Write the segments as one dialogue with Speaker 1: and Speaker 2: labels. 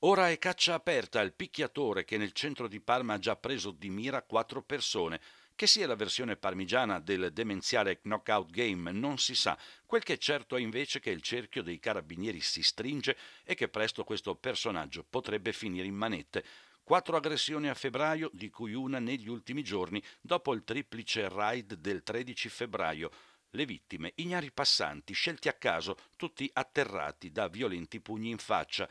Speaker 1: Ora è caccia aperta al picchiatore che nel centro di Parma ha già preso di mira quattro persone. Che sia la versione parmigiana del demenziale knockout game non si sa, quel che è certo è invece che il cerchio dei carabinieri si stringe e che presto questo personaggio potrebbe finire in manette. Quattro aggressioni a febbraio, di cui una negli ultimi giorni, dopo il triplice raid del 13 febbraio. Le vittime, ignari passanti, scelti a caso, tutti atterrati da violenti pugni in faccia.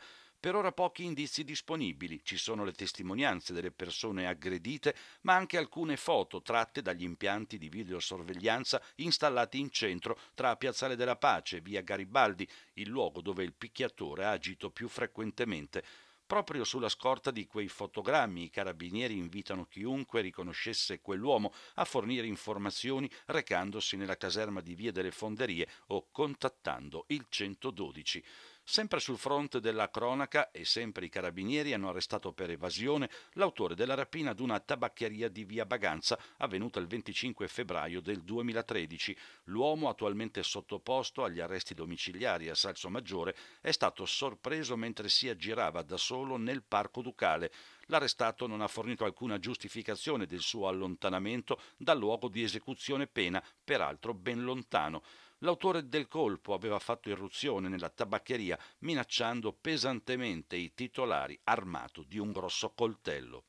Speaker 1: Per ora pochi indizi disponibili, ci sono le testimonianze delle persone aggredite, ma anche alcune foto tratte dagli impianti di videosorveglianza installati in centro tra Piazzale della Pace e Via Garibaldi, il luogo dove il picchiatore ha agito più frequentemente. Proprio sulla scorta di quei fotogrammi i carabinieri invitano chiunque riconoscesse quell'uomo a fornire informazioni recandosi nella caserma di Via delle Fonderie o contattando il 112. Sempre sul fronte della cronaca e sempre i carabinieri hanno arrestato per evasione l'autore della rapina ad una tabaccheria di via Baganza avvenuta il 25 febbraio del 2013. L'uomo attualmente sottoposto agli arresti domiciliari a Salso Maggiore è stato sorpreso mentre si aggirava da solo nel parco ducale. L'arrestato non ha fornito alcuna giustificazione del suo allontanamento dal luogo di esecuzione pena, peraltro ben lontano. L'autore del colpo aveva fatto irruzione nella tabaccheria minacciando pesantemente i titolari armato di un grosso coltello.